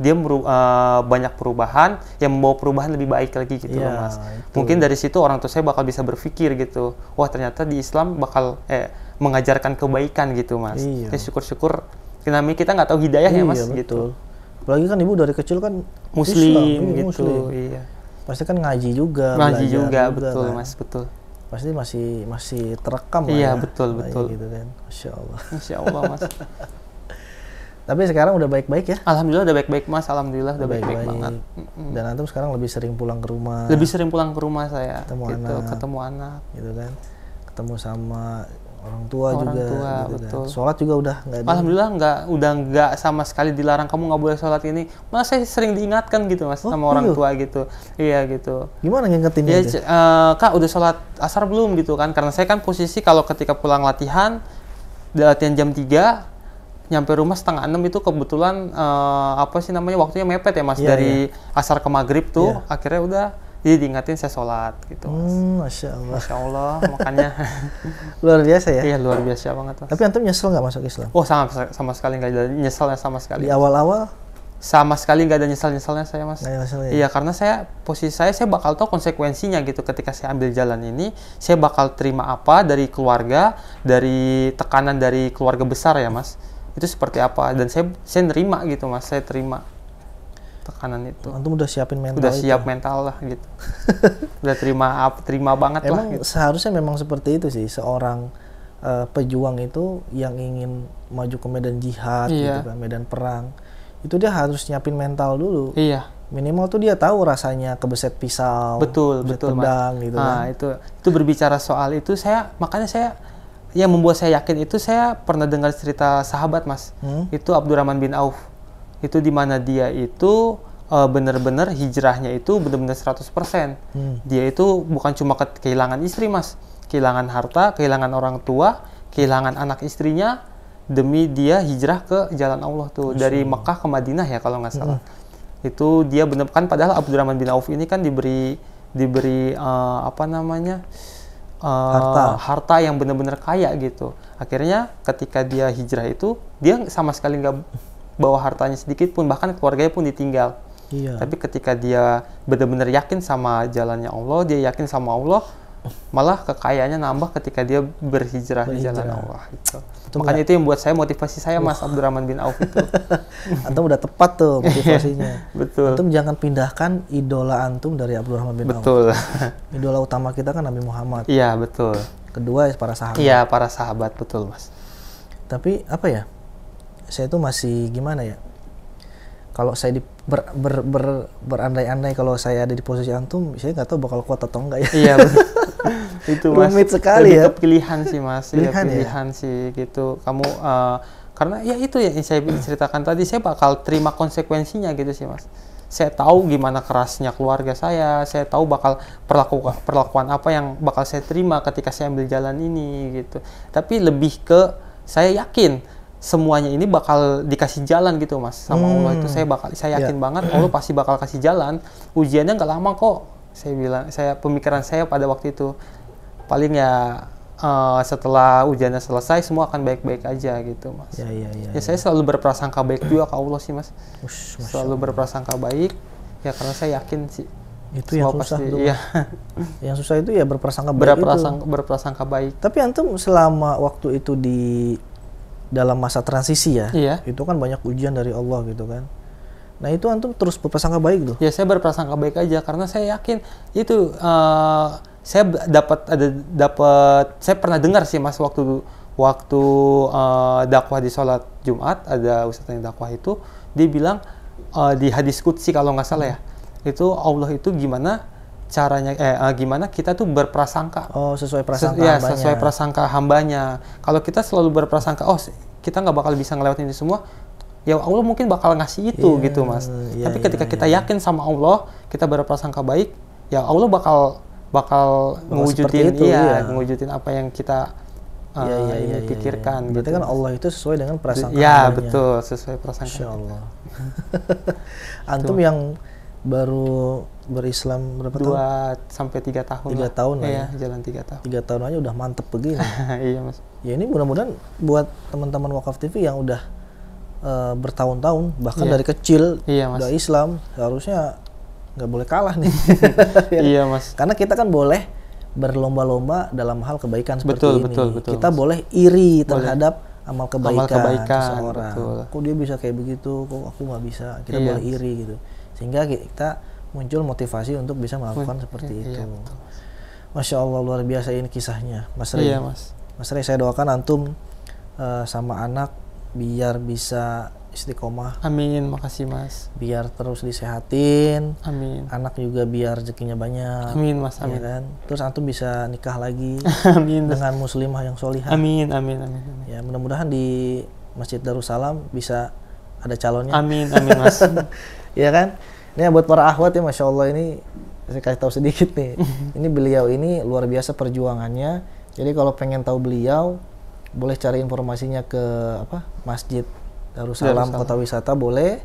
dia meru uh, banyak perubahan yang membawa perubahan lebih baik lagi gitu ya, loh iya, Mas. Itu. Mungkin dari situ orang tua saya bakal bisa berpikir gitu. Wah, ternyata di Islam bakal eh mengajarkan kebaikan gitu Mas. Iya. Ya syukur-syukur namanya kita nggak tahu hidayah iya, ya Mas betul. gitu apalagi kan ibu dari kecil kan muslim Islam, iya, gitu muslim. iya pasti kan ngaji juga ngaji juga, juga betul kan. mas betul pasti masih masih terekam iya ya. betul betul gitu kan masya allah masya allah mas tapi sekarang udah baik-baik ya alhamdulillah udah baik-baik mas alhamdulillah udah baik-baik banget dan antum sekarang lebih sering pulang ke rumah lebih sering pulang ke rumah saya ketemu gitu, anak ketemu anak gitu kan ketemu sama orang tua orang juga tua, gitu kan. betul. Kan. sholat juga udah nggak alhamdulillah nggak udah nggak sama sekali dilarang kamu nggak boleh sholat ini malah saya sering diingatkan gitu mas oh, sama iya. orang tua gitu iya gitu gimana ngingetinnya ya, Uh, kak udah sholat asar belum gitu kan karena saya kan posisi kalau ketika pulang latihan latihan jam 3 nyampe rumah setengah enam itu kebetulan uh, apa sih namanya waktunya mepet ya mas yeah, dari yeah. asar ke maghrib tuh yeah. akhirnya udah jadi diingatin saya sholat gitu mas. Hmm, masya Allah. Masya Allah, makanya luar biasa ya. Iya luar biasa banget mas. Tapi antum nyesel nggak masuk Islam? Oh sama sama sekali nggak ada nyeselnya sama sekali. Di awal-awal? Sama sekali nggak ada nyesel-nyeselnya saya mas. Gak nyesel, ya? Iya karena saya posisi saya saya bakal tahu konsekuensinya gitu ketika saya ambil jalan ini, saya bakal terima apa dari keluarga, dari tekanan dari keluarga besar ya mas. Itu seperti apa dan saya saya nerima gitu mas, saya terima tekanan itu. Antum udah siapin mental. Udah siap itu. mental lah gitu. udah terima up, terima banget emang lah. Gitu. seharusnya memang seperti itu sih seorang uh, pejuang itu yang ingin maju ke medan jihad iya. gitu kan, medan perang. Itu dia harus nyiapin mental dulu. Iya. Minimal tuh dia tahu rasanya kebeset pisau, betul, kebeset betul, pedang mas. gitu nah, kan. itu itu berbicara soal itu saya makanya saya yang membuat saya yakin itu saya pernah dengar cerita sahabat mas hmm? itu Abdurrahman bin Auf itu dimana dia itu uh, eh, benar benar hijrahnya itu benar-benar 100%. Hmm. Dia itu bukan cuma ke kehilangan istri, Mas. Kehilangan harta, kehilangan orang tua, kehilangan anak istrinya demi dia hijrah ke jalan Allah tuh Masya. dari Mekah ke Madinah ya kalau nggak salah. Hmm. Itu dia benar kan padahal Abdurrahman bin Auf ini kan diberi diberi uh, apa namanya? Uh, harta. harta yang benar-benar kaya gitu. Akhirnya ketika dia hijrah itu dia sama sekali nggak bawa hartanya sedikit pun bahkan keluarganya pun ditinggal. Iya. Tapi ketika dia benar-benar yakin sama jalannya Allah, dia yakin sama Allah, malah kekayaannya nambah ketika dia berhijrah, berhijrah. di jalan Allah. Itu Makanya enggak. itu yang buat saya motivasi saya Mas Abdurrahman bin Auf itu. antum udah tepat tuh motivasinya. Betul. Antum jangan pindahkan idola antum dari Abdurrahman bin betul. Auf. Betul. idola utama kita kan Nabi Muhammad. Iya betul. Kedua ya para sahabat. Iya para sahabat betul Mas. Tapi apa ya? saya itu masih gimana ya kalau saya di ber, ber, ber, berandai-andai kalau saya ada di posisi antum saya nggak tahu bakal kuat atau enggak ya iya itu mas rumit sekali ya. Iya, ya pilihan sih mas pilihan, ya, pilihan ya? sih gitu kamu uh, karena ya itu ya yang saya ceritakan tadi saya bakal terima konsekuensinya gitu sih mas saya tahu gimana kerasnya keluarga saya, saya tahu bakal perlaku perlakuan apa yang bakal saya terima ketika saya ambil jalan ini gitu. Tapi lebih ke saya yakin semuanya ini bakal dikasih jalan gitu mas sama hmm. Allah itu hmm. saya bakal saya yakin yeah. banget Allah pasti bakal kasih jalan ujiannya nggak lama kok saya bilang saya pemikiran saya pada waktu itu paling ya uh, setelah ujiannya selesai semua akan baik-baik aja gitu mas ya, yeah, ya, iya, ya saya iya. selalu berprasangka baik juga ke Allah sih mas Ush, selalu berprasangka baik ya karena saya yakin sih itu Semua yang susah pasti, iya. yang susah itu ya berprasangka baik berprasangka, itu. berprasangka baik tapi antum selama waktu itu di dalam masa transisi ya, iya. itu kan banyak ujian dari Allah gitu kan. Nah itu antum terus berprasangka baik tuh? Ya saya berprasangka baik aja karena saya yakin itu uh, saya dapat ada dapat saya pernah dengar sih mas waktu waktu uh, dakwah di sholat Jumat ada ustaz yang dakwah itu dia bilang uh, di hadis kutsi kalau nggak salah ya itu Allah itu gimana caranya eh, eh gimana kita tuh berprasangka oh sesuai prasangka Ses, ya hambanya. sesuai prasangka hambanya kalau kita selalu berprasangka oh kita nggak bakal bisa ngelewatin ini semua ya Allah mungkin bakal ngasih itu yeah, gitu mas yeah, tapi iya, ketika yeah, kita yeah. yakin sama Allah kita berprasangka baik ya Allah bakal bakal oh, mewujudin itu, iya, iya. mewujudin apa yang kita uh, iya, eh, ya, ini ya, iya, pikirkan. Ya, Gitu. kan Allah itu sesuai dengan prasangka. Ya betul, sesuai prasangka. Insya Allah. Antum yang baru berislam berapa Dua sampai tiga tahun. Tiga tahun lah. Iya, ya. jalan tiga tahun. Tiga tahun aja udah mantep begini. iya mas. Ya ini mudah-mudahan buat teman-teman Wakaf TV yang udah uh, bertahun-tahun bahkan iya. dari kecil iya, mas. udah Islam harusnya nggak boleh kalah nih. Iya. iya mas. Karena kita kan boleh berlomba-lomba dalam hal kebaikan seperti betul, ini. Betul, betul, kita mas. boleh iri terhadap boleh amal kebaikan, amal kebaikan seseorang. Betul. Kok dia bisa kayak begitu, kok aku nggak bisa. Kita iya. boleh iri gitu. Sehingga kita muncul motivasi untuk bisa melakukan Men, seperti iya, itu. Iya, Masya Allah luar biasa ini kisahnya, Mas Rey. Iya, Mas. Mas Rey, saya doakan antum uh, sama anak biar bisa istiqomah. Amin, makasih Mas. Biar terus disehatin. Amin. Anak juga biar rezekinya banyak. Amin, Mas. Iya amin. Ya kan? Terus antum bisa nikah lagi amin, dengan muslimah yang solihah. Amin, amin, amin, amin. Ya, mudah-mudahan di Masjid Darussalam bisa ada calonnya. Amin, amin, Mas. Ya kan? Ini buat para ahwat ya Masya Allah ini saya kasih tahu sedikit nih. ini beliau ini luar biasa perjuangannya. Jadi kalau pengen tahu beliau boleh cari informasinya ke apa Masjid Darussalam, Darussalam. Kota Wisata boleh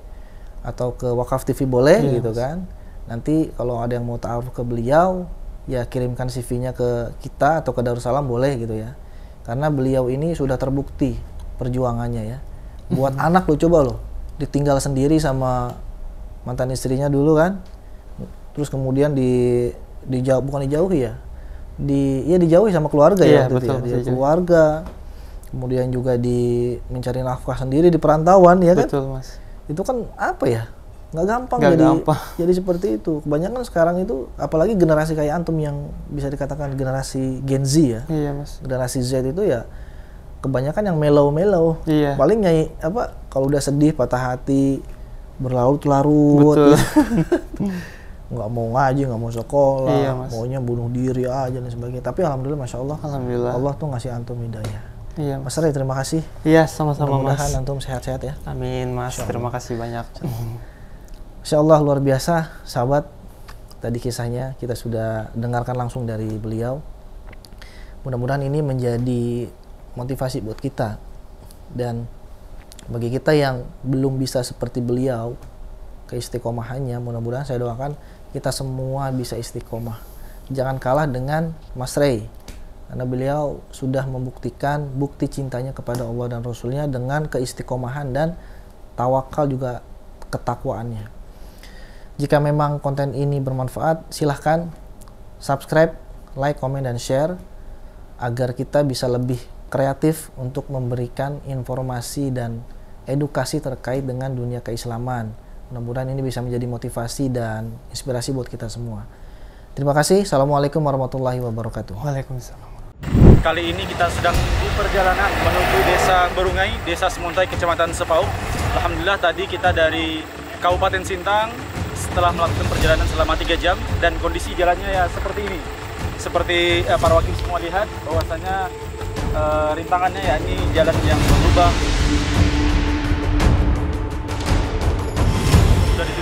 atau ke Wakaf TV boleh yes. Iya. gitu kan. Nanti kalau ada yang mau tahu ke beliau ya kirimkan CV-nya ke kita atau ke Darussalam boleh gitu ya. Karena beliau ini sudah terbukti perjuangannya ya. Buat anak lo coba loh ditinggal sendiri sama mantan istrinya dulu kan terus kemudian di dijauh bukan dijauhi ya di ya dijauhi sama keluarga yeah, iya, ya betul, Dia keluarga kemudian juga di mencari nafkah sendiri di perantauan ya kan mas itu kan apa ya nggak gampang Gak jadi gampang. jadi seperti itu kebanyakan sekarang itu apalagi generasi kayak antum yang bisa dikatakan generasi Gen Z ya iya mas generasi Z itu ya kebanyakan yang mellow mellow iya. paling nyai apa kalau udah sedih patah hati berlaut larut nggak mau ngaji nggak mau sekolah iya, maunya bunuh diri aja dan sebagainya tapi alhamdulillah masya Allah alhamdulillah Allah tuh ngasih antum hidayah iya mas Ray terima kasih iya sama-sama mas. antum sehat-sehat ya amin mas terima kasih banyak masya Allah luar biasa sahabat tadi kisahnya kita sudah dengarkan langsung dari beliau mudah-mudahan ini menjadi motivasi buat kita dan bagi kita yang belum bisa seperti beliau keistiqomahannya mudah-mudahan saya doakan kita semua bisa istiqomah jangan kalah dengan Mas Rey karena beliau sudah membuktikan bukti cintanya kepada Allah dan Rasulnya dengan keistiqomahan dan tawakal juga ketakwaannya jika memang konten ini bermanfaat silahkan subscribe like, komen, dan share agar kita bisa lebih kreatif untuk memberikan informasi dan edukasi terkait dengan dunia keislaman. Mudah-mudahan ini bisa menjadi motivasi dan inspirasi buat kita semua. Terima kasih. Assalamualaikum warahmatullahi wabarakatuh. Waalaikumsalam. Kali ini kita sedang di perjalanan menuju desa Berungai, desa Semuntai, kecamatan Sepau. Alhamdulillah tadi kita dari Kabupaten Sintang setelah melakukan perjalanan selama 3 jam dan kondisi jalannya ya seperti ini. Seperti eh, para wakil semua lihat bahwasanya eh, rintangannya ya ini jalan yang berlubang,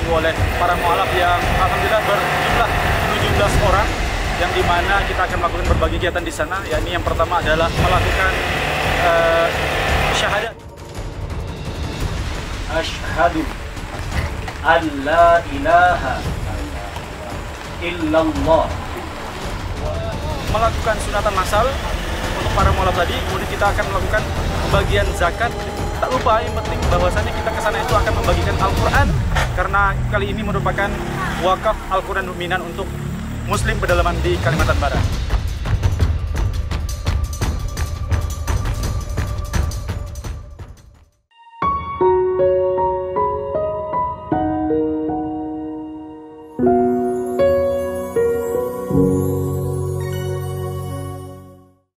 ditunggu oleh para mualaf yang alhamdulillah berjumlah 17 orang yang dimana kita akan melakukan berbagai kegiatan di sana yakni yang pertama adalah melakukan uh, syahadat Ashhadu an la ilaha illallah melakukan sunatan masal untuk para mualaf tadi kemudian kita akan melakukan pembagian zakat tak lupa yang penting bahwasannya kita ke sana itu akan membagikan Al-Quran karena kali ini merupakan wakaf Al-Quran dominan untuk Muslim pedalaman di Kalimantan Barat.